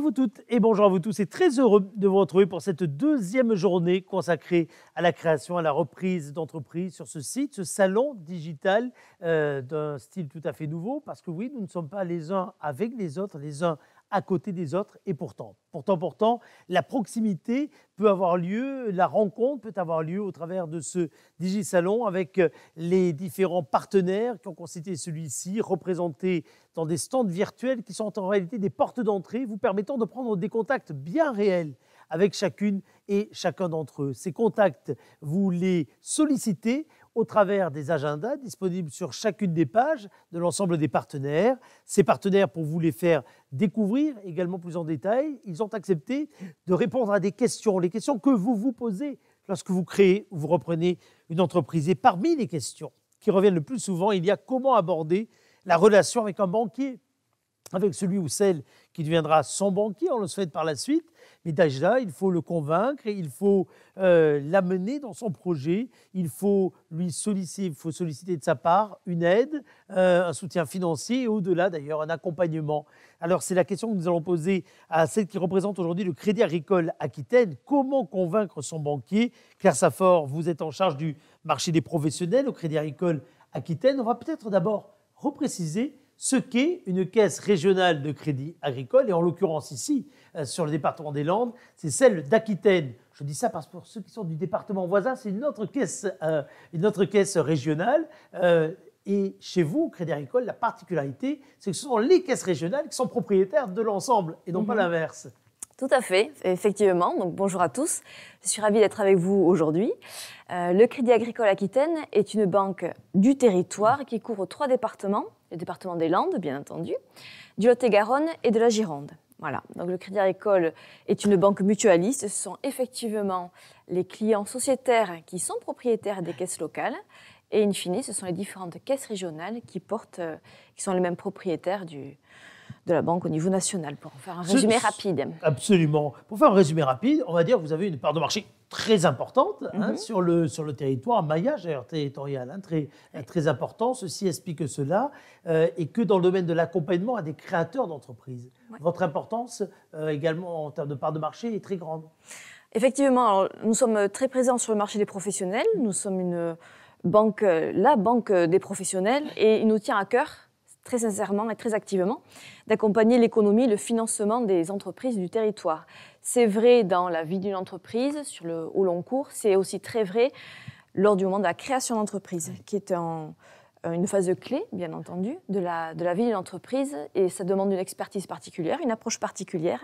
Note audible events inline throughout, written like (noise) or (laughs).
à vous toutes et bonjour à vous tous. C'est très heureux de vous retrouver pour cette deuxième journée consacrée à la création, à la reprise d'entreprise sur ce site, ce salon digital euh, d'un style tout à fait nouveau. Parce que oui, nous ne sommes pas les uns avec les autres, les uns à côté des autres et pourtant. Pourtant, pourtant, la proximité peut avoir lieu, la rencontre peut avoir lieu au travers de ce DigiSalon avec euh, les différents partenaires qui ont constitué celui-ci, représentés dans des stands virtuels qui sont en réalité des portes d'entrée vous permettant de prendre des contacts bien réels avec chacune et chacun d'entre eux. Ces contacts, vous les sollicitez au travers des agendas disponibles sur chacune des pages de l'ensemble des partenaires. Ces partenaires, pour vous les faire découvrir également plus en détail, ils ont accepté de répondre à des questions, les questions que vous vous posez lorsque vous créez ou vous reprenez une entreprise. Et parmi les questions qui reviennent le plus souvent, il y a comment aborder la relation avec un banquier, avec celui ou celle qui deviendra son banquier, on le souhaite par la suite. Mais Dajda, il faut le convaincre, il faut euh, l'amener dans son projet, il faut lui solliciter, faut solliciter de sa part une aide, euh, un soutien financier et au-delà d'ailleurs un accompagnement. Alors c'est la question que nous allons poser à celle qui représente aujourd'hui le Crédit Agricole Aquitaine. Comment convaincre son banquier Claire Safford, vous êtes en charge du marché des professionnels au Crédit Agricole Aquitaine. On va peut-être d'abord repréciser ce qu'est une caisse régionale de crédit agricole, et en l'occurrence ici, euh, sur le département des Landes, c'est celle d'Aquitaine. Je dis ça parce que pour ceux qui sont du département voisin, c'est une autre caisse, euh, une autre caisse régionale. Euh, et chez vous, Crédit Agricole, la particularité, c'est que ce sont les caisses régionales qui sont propriétaires de l'ensemble et non pas mhm. l'inverse. Tout à fait, effectivement. Donc bonjour à tous. Je suis ravie d'être avec vous aujourd'hui. le Crédit Agricole Aquitaine est une banque du territoire qui couvre trois départements le département des Landes, bien entendu, du Lot-et-Garonne et de la Gironde. Voilà, donc le Crédit Agricole est une banque mutualiste. Ce sont effectivement les clients sociétaires qui sont propriétaires des caisses locales. Et in fine, ce sont les différentes caisses régionales qui, portent, euh, qui sont les mêmes propriétaires du, de la banque au niveau national, pour faire un résumé rapide. Absolument. Pour faire un résumé rapide, on va dire que vous avez une part de marché très importante hein, mhm. sur, le, sur le territoire, un maillage territorial hein, très, euh, très important. Ceci explique cela, euh, et que dans le domaine de l'accompagnement à des créateurs d'entreprises, votre importance euh, également en termes de part de marché est très grande. Effectivement, nous sommes très présents sur le marché des professionnels. Nous sommes une banque, la banque des professionnels, et il nous tient à cœur très sincèrement et très activement d'accompagner l'économie, le financement des entreprises du territoire. C'est vrai dans la vie d'une entreprise sur le, au long cours, c'est aussi très vrai lors du moment de la création d'entreprise, qui est euh, une phase clé, bien entendu, de la, de la vie d'une entreprise, et ça demande une expertise particulière, une approche particulière.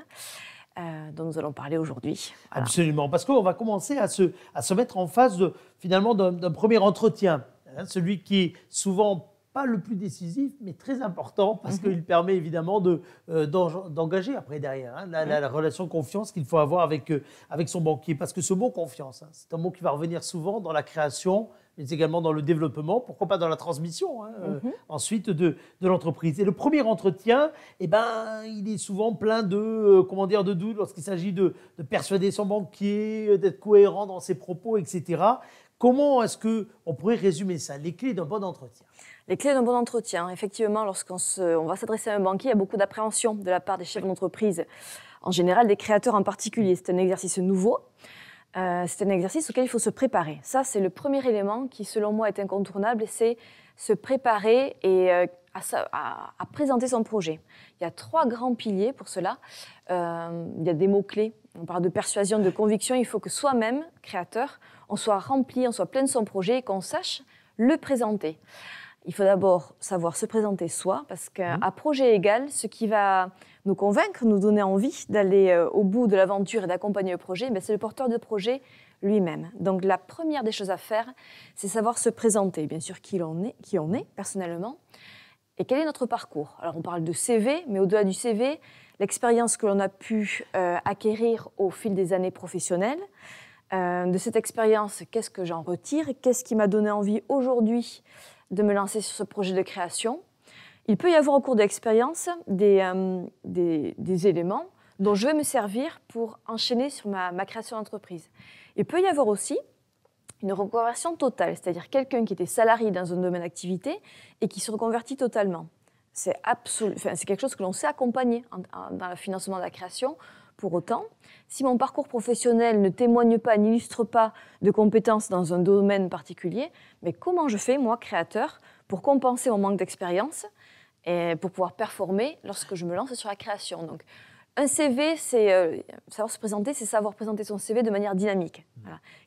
Euh, dont nous allons parler aujourd'hui. Absolument, parce qu'on va commencer à se, à se mettre en face de, finalement d'un premier entretien, hein, celui qui est souvent pas le plus décisif, mais très important parce mhm. qu'il permet évidemment d'engager de, euh, d'engager après derrière hein, la, relation de confiance qu'il faut avoir avec, euh, avec son banquier. Parce que ce mot confiance, hein, c'est un mot qui va revenir souvent dans la création, mais également dans le développement, pourquoi pas dans la transmission hein, euh, mhm. ensuite de, de l'entreprise. Et le premier entretien, et eh ben, il est souvent plein de, comment dire, de doutes lorsqu'il s'agit de, de, persuader son banquier, d'être cohérent dans ses propos, etc. Comment est-ce que on pourrait résumer ça, les clés d'un bon entretien les clés d'un bon entretien. Effectivement, lorsqu'on on va s'adresser à un banquier, il y a beaucoup d'appréhension de la part des chefs d'entreprise, en général des créateurs en particulier. C'est un exercice nouveau. Euh, c'est un exercice auquel il faut se préparer. Ça, c'est le premier élément qui, selon moi, est incontournable, c'est se préparer et euh, à, présenter son projet. Il y a trois grands piliers pour cela. Euh, il y a des mots-clés. On parle de persuasion, de conviction. Il faut que soi-même, créateur, on soit rempli, on soit plein de son projet et qu'on sache le présenter il faut d'abord savoir se présenter soi, parce qu'à mhm. projet égal, ce qui va nous convaincre, nous donner envie d'aller euh, au bout de l'aventure et d'accompagner le projet, ben, c'est le porteur de projet lui-même. Donc la première des choses à faire, c'est savoir se présenter, bien sûr qui on est, qui on est personnellement, et quel est notre parcours. Alors on parle de CV, mais au-delà du CV, l'expérience que l'on a pu euh, acquérir au fil des années professionnelles. Euh, de cette expérience, qu'est-ce que j'en retire Qu'est-ce qui m'a donné envie aujourd'hui de me lancer sur ce projet de création. Il peut y avoir au cours de l'expérience euh, des, éléments dont je vais me servir pour enchaîner sur ma, création d'entreprise. Il peut y avoir aussi une reconversion totale, c'est-à-dire quelqu'un qui était salarié dans un domaine d'activité et qui se reconvertit totalement. C'est quelque chose que l'on sait accompagner dans le financement de la création. Pour autant, si mon parcours professionnel ne témoigne pas, n'illustre pas de compétences dans un domaine particulier, mais comment je fais, moi, créateur, pour compenser mon manque d'expérience et pour pouvoir performer lorsque je me lance sur la création Donc, un CV, c'est euh, savoir se présenter, c'est savoir présenter son CV de manière dynamique.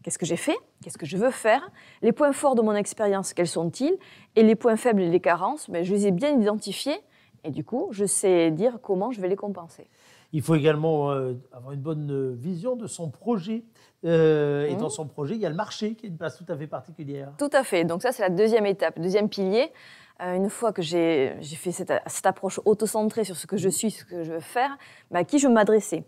Qu'est-ce que j'ai fait Qu'est-ce que je veux faire Les points forts de mon expérience, quels sont-ils Et les points faibles et les carences, mais ben, je les ai bien identifiés. Et du coup, je sais dire comment je vais les compenser. Il faut également euh, avoir une bonne euh, vision de son projet. Euh, et dans mmh. son projet, il y a le marché qui est une place tout à fait particulière. Tout à fait. Donc ça, c'est la deuxième étape, deuxième pilier. une fois que j'ai fait cette, approche auto-centrée sur ce que je mmh. suis, ce que je veux faire, bah, à qui je veux m'adresser.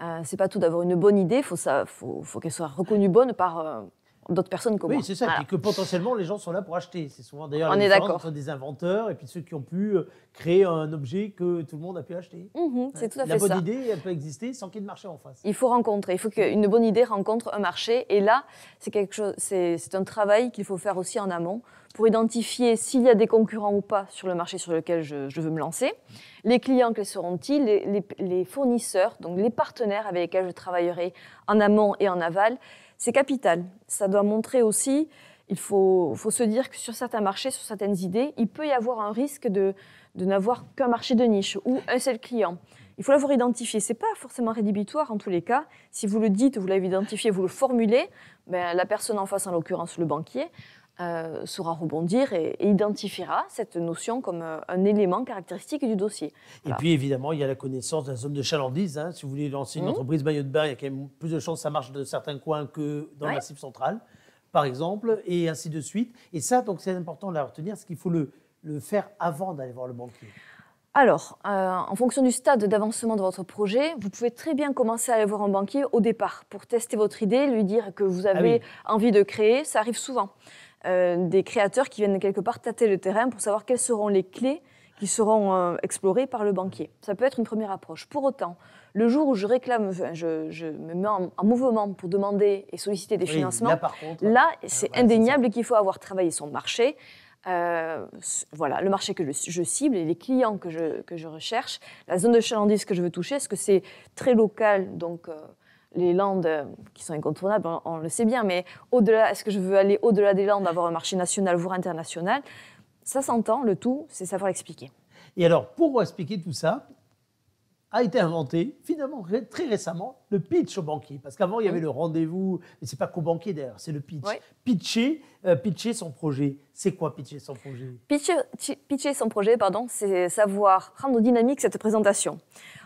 Ce c'est pas tout d'avoir une bonne idée, il faut, faut, faut qu'elle soit reconnue bonne par d'autres personnes comme moi. Oui, c'est ça. Et que potentiellement, les gens sont là pour acheter. C'est souvent d'ailleurs la différence entre des inventeurs et puis ceux qui ont pu euh, créer un objet que tout le monde a pu acheter. Mhm, c'est tout à fait ça. La bonne idée, elle peut exister sans qu'il y ait de marché en face. Il faut rencontrer. Il faut qu'une bonne idée rencontre un marché. Et là, c'est quelque chose, c'est un travail qu'il faut faire aussi en amont pour identifier s'il y a des concurrents ou pas sur le marché sur lequel je, veux me lancer, les clients quels seront-ils, les, fournisseurs, donc les partenaires avec lesquels je travaillerai en amont et en aval, c'est capital. Ça doit montrer aussi, il faut, se dire que sur certains marchés, sur certaines idées, il peut y avoir un risque de, n'avoir qu'un marché de niche ou un seul client. Il faut l'avoir identifié. Ce n'est pas forcément rédhibitoire en tous les cas. Si vous le dites, vous l'avez identifié, vous le formulez, ben, la personne en face, en l'occurrence le banquier, euh, saura rebondir et, identifiera cette notion comme euh, un élément caractéristique du dossier. Et puis évidemment, il y a la connaissance de la zone de chalandise. Hein. Si vous voulez lancer une mmh. entreprise maillot de bain, il y a quand même plus de chances que ça marche dans certains coins que dans la le massif central, par exemple, et ainsi de suite. Et ça, donc c'est important de la retenir, ce qu'il faut le, faire avant d'aller voir le banquier. Alors, euh, en fonction du stade d'avancement de votre projet, vous pouvez très bien commencer à aller voir un banquier au départ pour tester votre idée, lui dire que vous ah avez envie de créer. Ça arrive souvent. Euh, des créateurs qui viennent quelque part tâter le terrain pour savoir quelles seront les clés qui seront euh, explorées par le banquier. Ça peut être une première approche. Pour autant, le jour où je réclame, je, me mets en, mouvement pour demander et solliciter des financements, là, euh, c'est indéniable qu'il faut avoir travaillé son marché. voilà, le marché que je, cible et les clients que je, que je recherche, la zone de chalandise que je veux toucher, est-ce que c'est très local, donc les Landes, euh, qui sont incontournables, on, le sait bien, mais au-delà, est-ce que je veux aller au-delà des Landes, avoir un marché national, voire international Ça s'entend, le tout, c'est savoir l'expliquer. Et alors, pour expliquer tout ça, a été inventé, finalement, très récemment, le pitch au banquier. Parce qu'avant, il y avait le rendez-vous, mais ce n'est pas qu'au banquier d'ailleurs, c'est le pitch. Pitcher, euh, pitcher son projet. C'est quoi pitcher son projet pitcher, son projet, pardon, c'est savoir rendre dynamique cette présentation.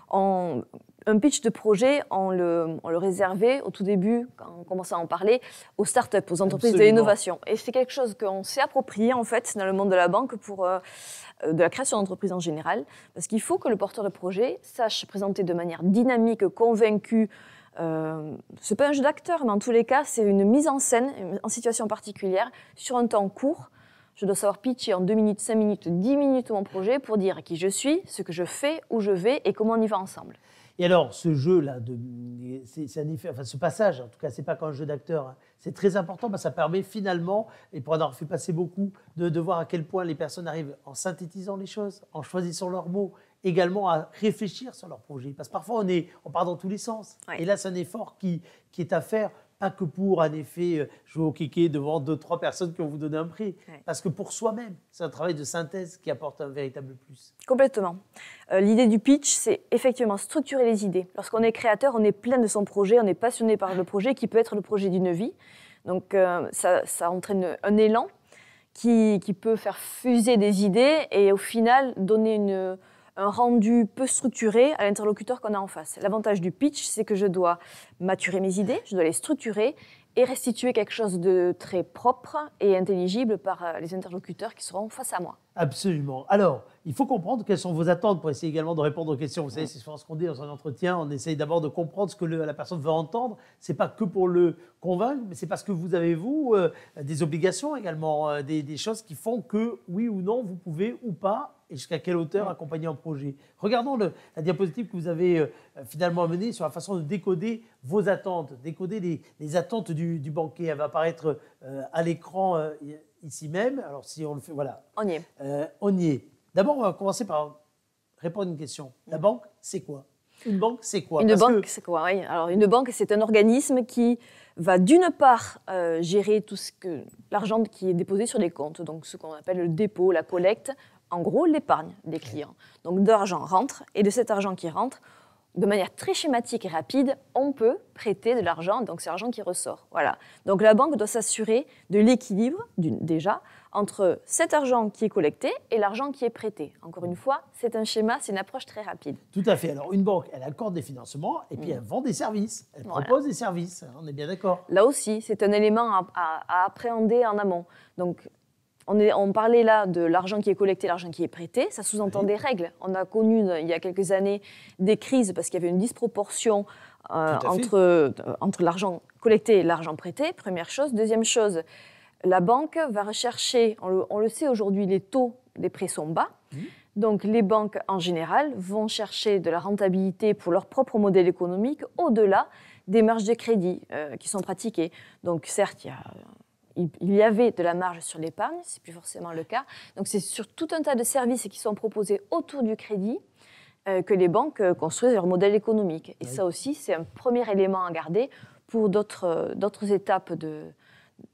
En un pitch de projet, on le, réservait au tout début, quand on commençait à en parler, aux startups, aux entreprises d'innovation. de l'innovation. Et c'est quelque chose qu'on s'est approprié en fait dans le monde de la banque pour euh, euh, de la création d'entreprises en général, parce qu'il faut que le porteur de projet sache présenter de manière dynamique, convaincue. Euh, ce n'est pas un jeu d'acteur, mais en tous les cas, c'est une mise en scène, en situation particulière, sur un temps court. Je dois savoir pitcher en 2 minutes, 5 minutes, 10 minutes mon projet pour dire qui je suis, ce que je fais, où je vais et comment on y va ensemble. Et alors, ce jeu-là, enfin, ce passage, en tout cas, c'est pas qu'un jeu d'acteur, hein. c'est très important, parce que ça permet finalement, et pour en avoir fait passer beaucoup, de, voir à quel point les personnes arrivent en synthétisant les choses, en choisissant leurs mots, également à réfléchir sur leur projet. Parce que parfois, on, est, on part dans tous les sens. Et là, c'est un effort qui, qui est à faire pas que pour, en effet, euh, jouer au kiki devant deux, trois personnes qui vont vous donner un prix. Parce que pour soi-même, c'est un travail de synthèse qui apporte un véritable plus. Complètement. Euh, l'idée du pitch, c'est effectivement structurer les idées. Lorsqu'on est créateur, on est plein de son projet, on est passionné par le projet qui peut être le projet d'une vie. Donc euh, ça, ça entraîne un élan qui, qui, peut faire fuser des idées et au final donner une, un rendu peu structuré à l'interlocuteur qu'on a en face. L'avantage du pitch, c'est que je dois maturer mes idées, je dois les structurer et restituer quelque chose de très propre et intelligible par euh, les interlocuteurs qui seront face à moi. Absolument. Alors, il faut comprendre quelles sont vos attentes pour essayer également de répondre aux questions. Vous savez, c'est souvent ce qu'on dit dans un entretien, on essaye d'abord de comprendre ce que la personne veut entendre. C'est pas que pour le convaincre, mais c'est parce que vous avez, vous, euh, des obligations également, euh, des, des choses qui font que, oui ou non, vous pouvez ou pas et jusqu'à quelle hauteur accompagner un projet. Regardons la diapositive que vous avez euh, finalement amenée sur la façon de décoder vos attentes, décoder les, attentes du, banquier. Elle va apparaître euh, à l'écran euh, ici même. Alors si on le fait, voilà. On y est. on y est. D'abord, on va commencer par répondre à une question. Mm. La banque, c'est quoi Une banque, c'est quoi Une banque, c'est quoi oui. Alors, une banque, c'est un organisme qui va d'une part euh, gérer tout ce que l'argent qui est déposé sur les comptes, donc ce qu'on appelle le dépôt, la collecte, en gros l'épargne des clients. Donc de l'argent rentre et de cet argent qui rentre, de manière très schématique et rapide, on peut prêter de l'argent, donc c'est l'argent qui ressort. Voilà. Donc la banque doit s'assurer de l'équilibre, déjà, entre cet argent qui est collecté et l'argent qui est prêté. Encore une fois, c'est un schéma, c'est une approche très rapide. Tout à fait. Alors une banque, elle accorde des financements et puis mm. elle vend des services. Elle propose des services. Hein, on est bien d'accord. Là aussi, c'est un élément à, appréhender en amont. Donc on, est, on parlait là de l'argent qui est collecté, l'argent qui est prêté. Ça sous-entend des règles. On a connu euh, il y a quelques années des crises parce qu'il y avait une disproportion euh, entre, euh, entre l'argent collecté et l'argent prêté, première chose. Deuxième chose, la banque va rechercher, on le, sait aujourd'hui, les taux des prêts sont bas. Mmh. Donc les banques en général vont chercher de la rentabilité pour leur propre modèle économique au-delà des marges de crédit euh, qui sont pratiquées. Donc certes, il y, avait de la marge sur l'épargne, c'est plus forcément le cas. Donc c'est sur tout un tas de services qui sont proposés autour du crédit euh, que les banques euh, construisent leur modèle économique. Et ça aussi, c'est un premier élément à garder pour d'autres étapes de,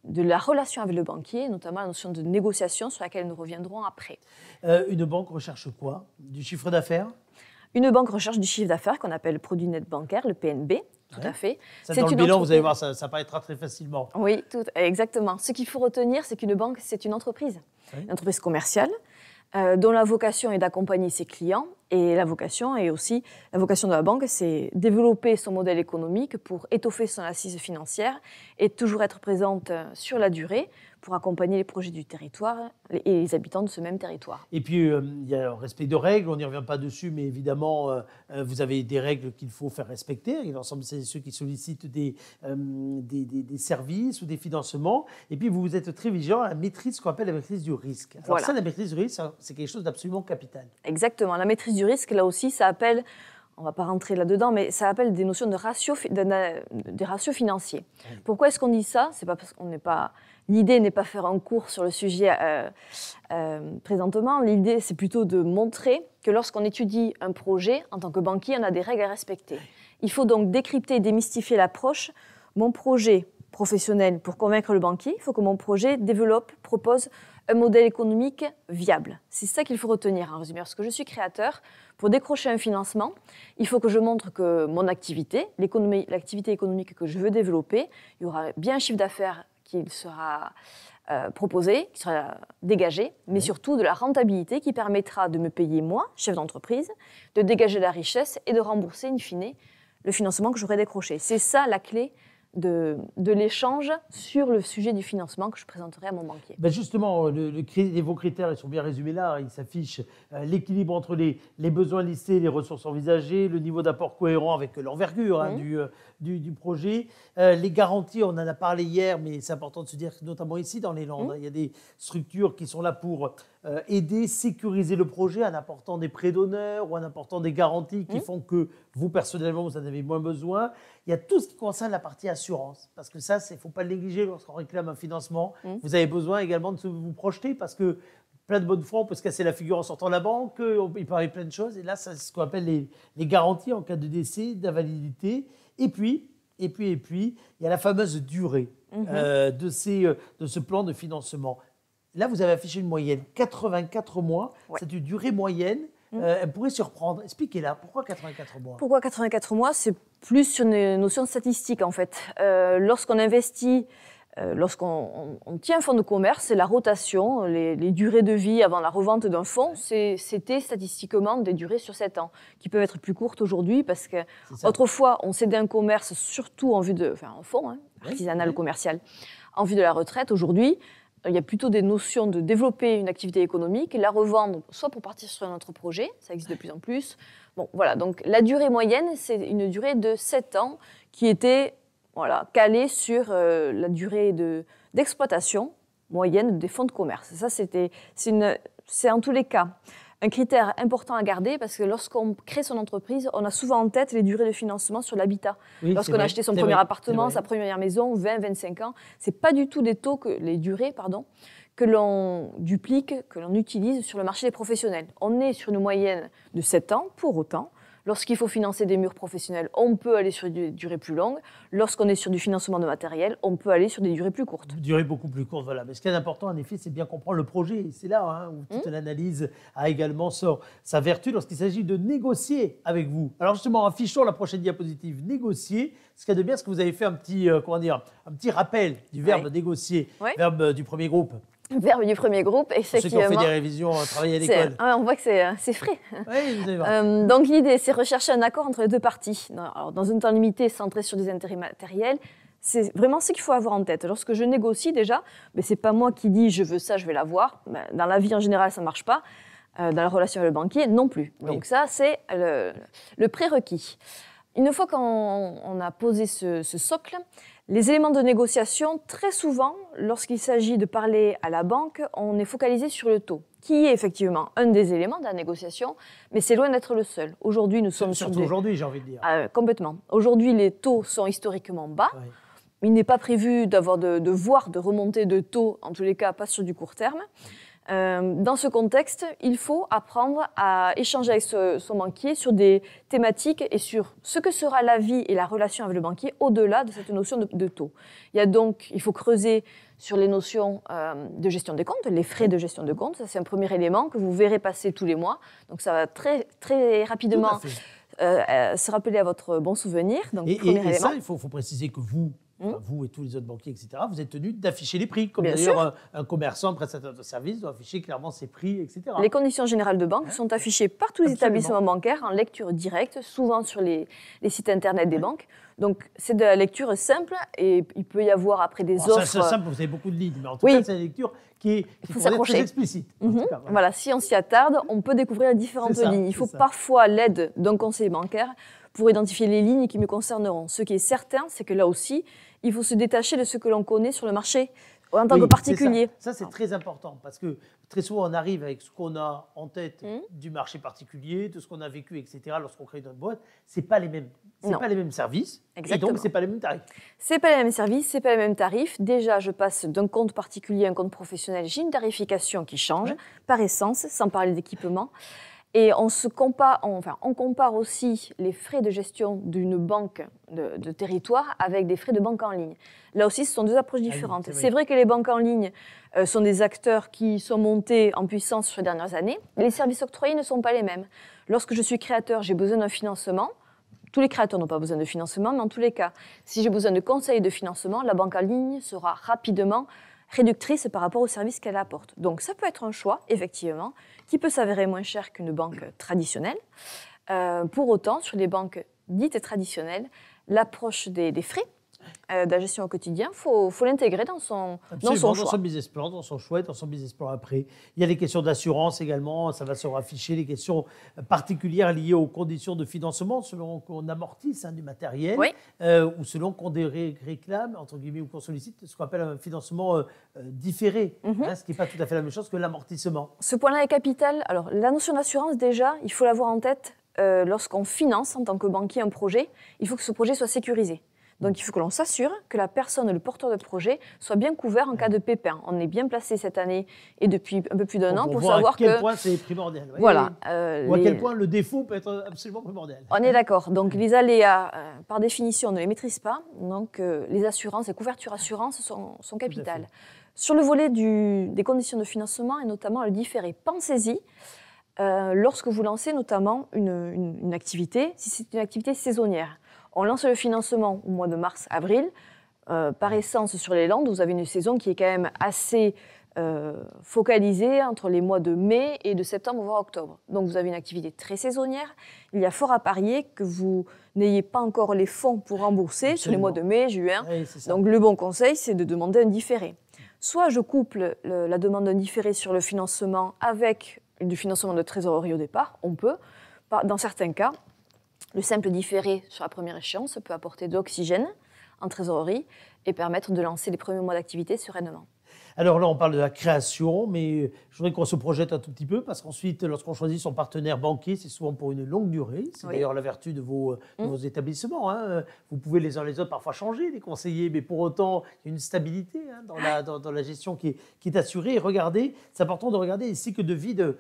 de la relation avec le banquier, notamment la notion de négociation sur laquelle nous reviendrons après. Euh, une banque recherche quoi Du chiffre d'affaires Une banque recherche du chiffre d'affaires qu'on appelle produit net bancaire, le PNB. Tout à fait. C'est dans le bilan, vous allez voir, ça, paraîtra très facilement. Oui, tout, exactement. Ce qu'il faut retenir, c'est qu'une banque, c'est une entreprise, une entreprise commerciale, euh, dont la vocation est d'accompagner ses clients et la vocation est aussi, la vocation de la banque, c'est développer son modèle économique pour étoffer son assise financière et toujours être présente sur la durée pour accompagner les projets du territoire et les habitants de ce même territoire. Et puis, euh, il y a le respect de règles, on n'y revient pas dessus, mais évidemment, euh, euh, vous avez des règles qu'il faut faire respecter. Il l'ensemble c'est ceux qui sollicitent des, des, services ou des financements. Et puis, vous, vous êtes très vigilant à la maîtrise, ce qu'on appelle la maîtrise du risque. Alors ça, la maîtrise du risque, hein, c'est quelque chose d'absolument capital. Exactement. La maîtrise du risque, là aussi, ça appelle on ne va pas rentrer là-dedans, mais ça appelle des notions de ratio, des ratios financiers. Pourquoi est-ce qu'on dit ça C'est pas parce qu'on n'est pas L'idée n'est pas faire un cours sur le sujet euh, euh, présentement, l'idée c'est plutôt de montrer que lorsqu'on étudie un projet, en tant que banquier, on a des règles à respecter. Il faut donc décrypter et démystifier l'approche. Mon projet professionnel, pour convaincre le banquier, il faut que mon projet développe, propose un modèle économique viable. C'est ça qu'il faut retenir en résumé. Parce que je suis créateur, pour décrocher un financement, il faut que je montre que mon activité, l'activité économique que je veux développer, il y aura bien un chiffre d'affaires qu'il sera euh, proposé, qui sera dégagé, mais mhm. surtout de la rentabilité qui permettra de me payer moi, chef d'entreprise, de dégager la richesse et de rembourser in fine le financement que j'aurai décroché. C'est ça la clé de, l'échange sur le sujet du financement que je présenterai à mon banquier. Ben justement, euh, vos critères, sont bien résumés là, ils s'affichent. Euh, l'équilibre entre les, besoins listés, les ressources envisagées, le niveau d'apport cohérent avec l'envergure hein, mhm. du, du, projet. Euh, les garanties, on en a parlé hier, mais c'est important de se dire, notamment ici dans les Landes, mmh. hein, il y a des structures qui sont là pour euh, aider, sécuriser le projet en apportant des prêts d'honneur ou en apportant des garanties qui mmh. font que vous, personnellement, vous en avez moins besoin. Il y a tout ce qui concerne la partie assurance, parce que ça, il ne faut pas le négliger lorsqu'on réclame un financement. Mmh. Vous avez besoin également de vous projeter, parce que plein de bonnes fois, on peut se casser la figure en sortant de la banque, il paraît plein de choses. Et là, c'est ce qu'on appelle les, les, garanties en cas de décès, d'invalidité. Et puis, et puis, et puis, il y a la fameuse durée mhm. euh, de, ces, euh, de ce plan de financement. Là, vous avez affiché une moyenne, 84 mois. C'est une durée moyenne. Mhm. Euh, elle pourrait surprendre. Expliquez-la, pourquoi 84 mois Pourquoi 84 mois C'est plus sur une notion de statistique, en fait. Lorsqu'on investit euh, lorsqu'on tient un fonds de commerce, c'est la rotation, les, durées de vie avant la revente d'un fonds, c'était statistiquement des durées sur 7 ans, qui peuvent être plus courtes aujourd'hui parce que autrefois on cédait un commerce surtout en vue de, enfin un fonds hein, artisanal ou commercial, en vue de la retraite. Aujourd'hui, il y a plutôt des notions de développer une activité économique, la revendre soit pour partir sur un autre projet, ça existe de plus en plus. Bon, voilà, donc la durée moyenne, c'est une durée de 7 ans qui était voilà, calé sur euh, la durée d'exploitation moyenne des fonds de commerce. Ça, c'est en tous les cas un critère important à garder parce que lorsqu'on crée son entreprise, on a souvent en tête les durées de financement sur l'habitat. lorsqu'on a acheté son premier appartement, sa première maison, 20, 25 ans, c'est pas du tout des taux que les durées, pardon, que l'on duplique, que l'on utilise sur le marché des professionnels. On est sur une moyenne de 7 ans pour autant. Lorsqu'il faut financer des murs professionnels, on peut aller sur des durées plus longues. Lorsqu'on est sur du financement de matériel, on peut aller sur des durées plus courtes. Durées durée beaucoup plus courtes, voilà. Mais ce qui est important, en effet, c'est bien comprendre le projet. C'est là hein, où toute mmh. l'analyse a également sa, vertu lorsqu'il s'agit de négocier avec vous. Alors justement, affichons la prochaine diapositive. Négocier, ce qui est de bien, c'est que vous avez fait un petit, euh, comment dire, un petit rappel du verbe négocier, verbe euh, du premier groupe. Vers du premier groupe. Et ceux, fait des révisions, euh, travaillent à l'école. on voit que c'est euh, frais. Euh, donc l'idée, c'est rechercher un accord entre les deux parties. dans un temps limité, centré sur des intérêts matériels, c'est vraiment ce qu'il faut avoir en tête. Lorsque je négocie déjà, mais ben, c'est pas moi qui dis je veux ça, je vais l'avoir. Ben, dans la vie en général, ça marche pas. Dans la relation avec le banquier, non plus. Donc ça, c'est le, le prérequis. Une fois qu'on a posé ce, socle, les éléments de négociation, très souvent, lorsqu'il s'agit de parler à la banque, on est focalisé sur le taux, qui est effectivement un des éléments de la négociation, mais c'est loin d'être le seul. Aujourd'hui, nous sommes sur aujourd'hui, j'ai envie de dire. Ah, complètement. Aujourd'hui, les taux sont historiquement bas. Il n'est pas prévu d'avoir de, voir de remontée de taux, en tous les cas, pas sur du court terme. Euh, dans ce contexte, il faut apprendre à échanger avec son banquier sur des thématiques et sur ce que sera la vie et la relation avec le banquier au-delà de cette notion de, taux. Il y a donc, il faut creuser sur les notions euh, de gestion des comptes, les frais de gestion de comptes. Ça, c'est un premier élément que vous verrez passer tous les mois. Donc, ça va très, très rapidement euh, se rappeler à votre bon souvenir. Donc, et, et ça, il faut, faut préciser que vous, Mmh. vous et tous les autres banquiers, etc., vous êtes tenus d'afficher les prix, comme d'ailleurs un, euh, un, commerçant, prestataire de service doit afficher clairement ses prix, etc. Les conditions générales de banque sont affichées par tous les établissements bancaires en lecture directe, souvent sur les, sites internet des banques. Donc c'est de la lecture simple et il peut y avoir après des bon, offres. C'est simple, vous avez beaucoup de lignes, mais en tout cas c'est une lecture qui est très explicite. Mhm. voilà. si on s'y attarde, on peut découvrir différentes lignes. il faut parfois l'aide d'un conseiller bancaire pour identifier les lignes qui me concerneront. Ce qui est certain, c'est que là aussi, il faut se détacher de ce que l'on connaît sur le marché en tant que particulier. Ça, c'est très important parce que très souvent, on arrive avec ce qu'on a en tête hum. du marché particulier, de ce qu'on a vécu, etc. Lorsqu'on crée notre boîte, c'est pas les mêmes, pas les mêmes services, Exactement. et donc c'est pas les mêmes tarifs. C'est pas les mêmes services, c'est pas les mêmes tarifs. Déjà, je passe d'un compte particulier à un compte professionnel, j'ai une tarification qui change, par essence, sans parler d'équipement. Et on, compare, aussi les frais de gestion d'une banque de, territoire avec des frais de banque en ligne. Là aussi, ce sont deux approches ah différentes. c'est vrai. que les banques en ligne euh, sont des acteurs qui sont montés en puissance ces dernières années. Les services octroyés ne sont pas les mêmes. Lorsque je suis créateur, j'ai besoin d'un financement. Tous les créateurs n'ont pas besoin de financement, mais en tous les cas, si j'ai besoin de conseils de financement, la banque en ligne sera rapidement réductrice par rapport au service qu'elle apporte. Donc ça peut être un choix, effectivement, qui peut s'avérer moins cher qu'une banque traditionnelle. Euh, pour autant, sur les banques dites traditionnelles, l'approche des, des frais euh, de la gestion au quotidien, il faut, l'intégrer dans son, dans son choix. Dans son business plan, dans son choix, dans son business plan après. Il y a les questions d'assurance également, ça va se rafficher, les questions particulières liées aux conditions de financement, selon qu'on amortisse hein, du matériel, euh, ou selon qu'on réclame, entre guillemets, ou qu'on sollicite ce qu'on appelle un financement euh, différé, mhm. hein, ce qui n'est pas tout à fait la même chose que l'amortissement. Ce point-là est capital. Alors, la notion d'assurance, déjà, il faut l'avoir en tête. lorsqu'on finance en tant que banquier un projet, il faut que ce projet soit sécurisé. Donc il faut que l'on s'assure que la personne, le porteur de projet, soit bien couvert en cas de pépin. On est bien placé cette année et depuis un peu plus d'un an pour savoir à quel point c'est primordial. voilà. Euh, à quel point le défaut peut être absolument primordial. On est d'accord. Donc les aléas, euh, par définition, on ne les maîtrise pas. Donc euh, les assurances, les couvertures assurances sont, capitales. Sur le volet des conditions de financement et notamment le différé, pensez-y. lorsque vous lancez notamment une activité, si c'est une activité saisonnière. On lance le financement au mois de mars-avril. Euh, par essence, sur les Landes, vous avez une saison qui est quand même assez euh, focalisée entre les mois de mai et de septembre, voire octobre. Donc vous avez une activité très saisonnière. Il y a fort à parier que vous n'ayez pas encore les fonds pour rembourser sur les mois de mai, juin. Donc le bon conseil, c'est de demander un différé. Soit je couple la demande d'un différé sur le financement avec du financement de trésorerie au départ, on peut. Dans certains cas, le simple différé sur la première échéance peut apporter de l'oxygène en trésorerie et permettre de lancer les premiers mois d'activité sereinement. Alors là, on parle de la création, mais je voudrais qu'on se projette un tout petit peu, parce qu'ensuite, lorsqu'on choisit son partenaire banquier, c'est souvent pour une longue durée. C'est d'ailleurs la vertu de vos, mmh. établissements. Hein. Vous pouvez les uns les autres parfois changer, les conseillers, mais pour autant, il y a une stabilité hein, dans, la, gestion qui est, assurée. regardez, c'est important de regarder ici que de vie de,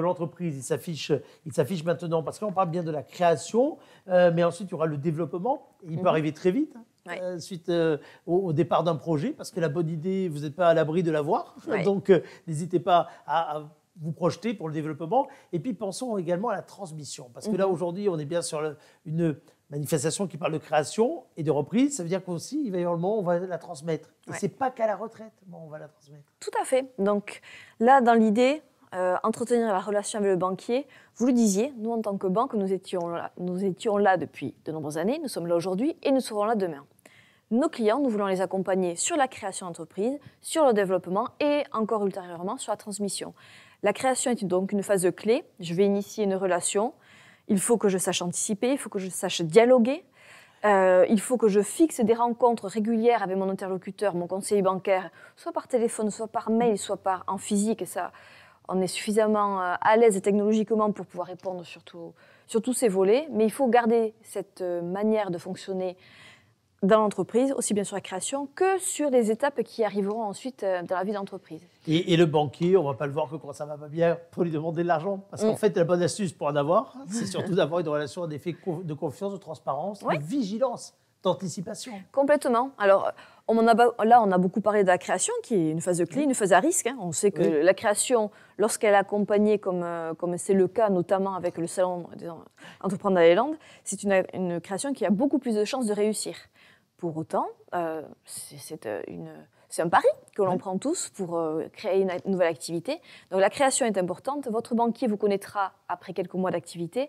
l'entreprise. Il s'affiche, il s'affiche maintenant, parce qu'on parle bien de la création, euh, mais ensuite, il y aura le développement. il peut mmh. arriver très vite. Hein. Euh, suite euh, au, départ d'un projet, parce que la bonne idée, vous n'êtes pas à l'abri de l'avoir. voir. (laughs) Donc, euh, n'hésitez pas à, vous projeter pour le développement. Et puis pensons également à la transmission, parce que là mhm. aujourd'hui on est bien sur une manifestation qui parle de création et de reprise. Ça veut dire qu'aussi il va y avoir le moment où on va la transmettre. Et c'est pas qu'à la retraite, bon, on va la transmettre. Tout à fait. Donc là dans l'idée. entretenir la relation avec le banquier. Vous le disiez, nous en tant que banque, nous étions nous étions là depuis de nombreuses années, nous sommes là aujourd'hui et nous serons là demain nos clients, nous voulons les accompagner sur la création d'entreprise, sur le développement et encore ultérieurement sur la transmission. La création est donc une phase clé. Je vais initier une relation. Il faut que je sache anticiper, il faut que je sache dialoguer. Euh, il faut que je fixe des rencontres régulières avec mon interlocuteur, mon conseiller bancaire, soit par téléphone, soit par mail, soit par, en physique. Et ça, on est suffisamment euh, à l'aise technologiquement pour pouvoir répondre surtout sur tous ces volets. Mais il faut garder cette euh, manière de fonctionner dans l'entreprise, aussi bien sur la création que sur les étapes qui arriveront ensuite euh, dans la vie d'entreprise. Et, le banquier, on ne va pas le voir que quand ça va pas bien pour lui demander de l'argent. Parce qu'en mm. fait, la bonne astuce pour en avoir, (laughs) c'est surtout d'avoir une relation d'effet de confiance, de transparence, de vigilance, d'anticipation. Complètement. Alors. On là, on a beaucoup parlé de la création, qui est une phase de clé, mm. une phase à risque. Hein. On sait que la création, lorsqu'elle est accompagnée, comme, euh, comme c'est le cas notamment avec le salon disons, Entreprendre à c'est une, une, création qui a beaucoup plus de chances de réussir. Pour autant, euh, euh, c'est un pari que l'on prend tous pour euh, créer une, nouvelle activité. Donc la création est importante. Votre banquier vous connaîtra après quelques mois d'activité.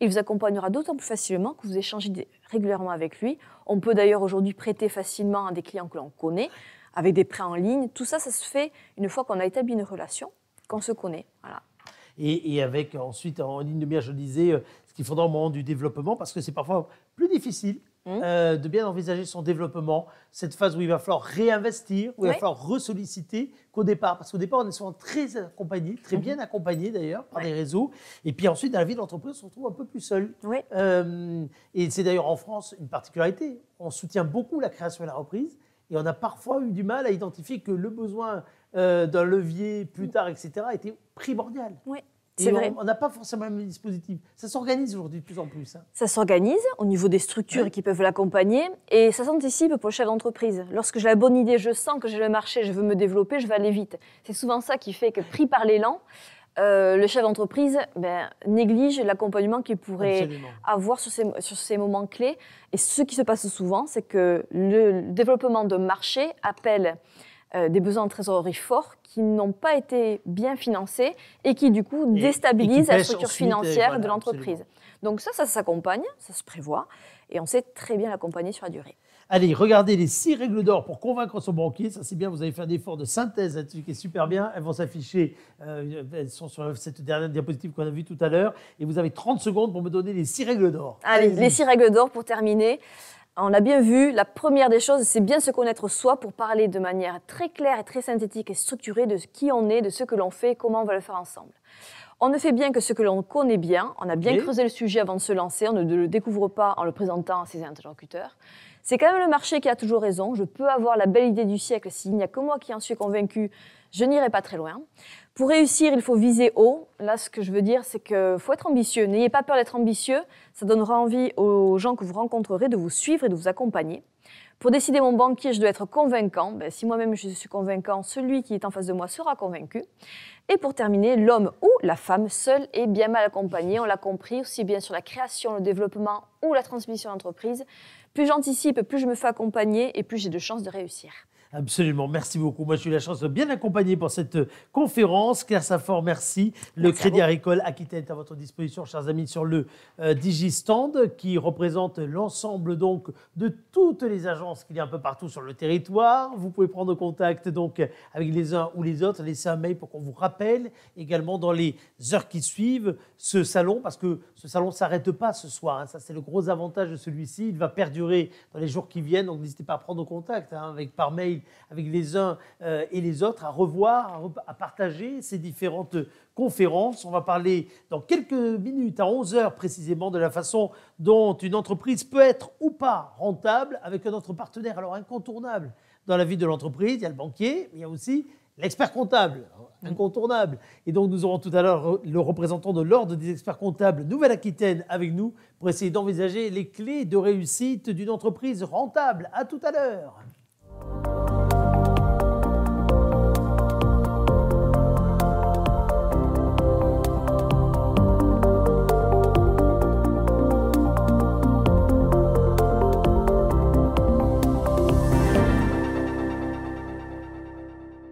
Il vous accompagnera d'autant plus facilement que vous échangez régulièrement avec lui. On peut d'ailleurs aujourd'hui prêter facilement à des clients que l'on connaît, avec des prêts en ligne. Tout ça, ça se fait une fois qu'on a établi une relation, qu'on se connaît. Et, et, avec ensuite, en ligne de mire, je disais, ce qu'il faudra au moment du développement, parce que c'est parfois plus difficile Mmh. Euh, de bien envisager son développement, cette phase où il va falloir réinvestir, où il va falloir ressolliciter qu'au départ. Parce qu'au départ, on est souvent très accompagné, très mmh. bien accompagné d'ailleurs par des réseaux. Et puis ensuite, dans la vie de l'entreprise, on se retrouve un peu plus seul. Euh, et c'est d'ailleurs en France une particularité. On soutient beaucoup la création et la reprise. Et on a parfois eu du mal à identifier que le besoin euh, d'un levier plus mmh. tard, etc., était primordial on n'a pas forcément le dispositif. dispositifs. Ça s'organise aujourd'hui de plus en plus. Hein. Ça s'organise au niveau des structures qui peuvent l'accompagner et ça s'anticipe pour le chef d'entreprise. Lorsque j'ai la bonne idée, je sens que j'ai le marché, je veux me développer, je vais aller vite. C'est souvent ça qui fait que pris par l'élan, euh, le chef d'entreprise ben, néglige l'accompagnement qu'il pourrait avoir sur ces, sur ces, moments clés. Et ce qui se passe souvent, c'est que le développement de marché appelle euh, des besoins de trésorerie forts qui n'ont pas été bien financés et qui du coup déstabilisent la structure euh, financière de l'entreprise. Donc ça, ça s'accompagne, ça se prévoit et on sait très bien l'accompagner sur la durée. Allez, regardez les six règles d'or pour convaincre son banquier. Ça, c'est bien, vous avez fait un effort de synthèse là-dessus qui est super bien. Elles vont s'afficher, euh, elles sont sur cette dernière diapositive qu'on a vue tout à l'heure. Et vous avez 30 secondes pour me donner les six règles d'or. Allez, Allez les six règles d'or pour terminer. On l'a bien vu, la première des choses, c'est bien se connaître soi pour parler de manière très claire et très synthétique et structurée de qui on est, de ce que l'on fait comment on va le faire ensemble. On ne fait bien que ce que l'on connaît bien, on a bien creusé le sujet avant de se lancer, on ne le découvre pas en le présentant à ses interlocuteurs. C'est quand même le marché qui a toujours raison, je peux avoir la belle idée du siècle s'il n'y a que moi qui en suis convaincu, je n'irai pas très loin. Pour réussir, il faut viser haut. Là, ce que je veux dire, c'est que faut être ambitieux. N'ayez pas peur d'être ambitieux. Ça donnera envie aux gens que vous rencontrerez de vous suivre et de vous accompagner. Pour décider mon banquier, je dois être convaincant. Ben, si moi-même je suis convaincant, celui qui est en face de moi sera convaincu. Et pour terminer, l'homme ou la femme seule est bien mal accompagné. On l'a compris, aussi bien sur la création, le développement ou la transmission d'entreprise. Plus j'anticipe, plus je me fais accompagner et plus j'ai de chances de réussir. Absolument, merci beaucoup. Moi, j'ai eu la chance de bien accompagner pour cette euh, conférence. Claire Safford, merci. Le Crédit Agricole Aquitaine est à votre disposition, chers amis, sur le euh, Digistand, qui représente l'ensemble donc de toutes les agences qu'il y a un peu partout sur le territoire. Vous pouvez prendre contact donc avec les uns ou les autres, laisser un mail pour qu'on vous rappelle également dans les heures qui suivent ce salon, parce que ce salon ne s'arrête pas ce soir. Hein. Ça, c'est le gros avantage de celui-ci. Il va perdurer dans les jours qui viennent, donc n'hésitez pas à prendre contact hein, avec par mail avec les uns euh, et les autres, à revoir, à, partager ces différentes conférences. On va parler dans quelques minutes, à 11 heures précisément, de la façon dont une entreprise peut être ou pas rentable avec un autre partenaire, alors incontournable dans la vie de l'entreprise. Il y a le banquier, mais il y a aussi l'expert comptable, mm. incontournable. Et donc nous aurons tout à l'heure le représentant de l'ordre des experts comptables Nouvelle-Aquitaine avec nous pour essayer d'envisager les clés de réussite d'une entreprise rentable. À tout à l'heure.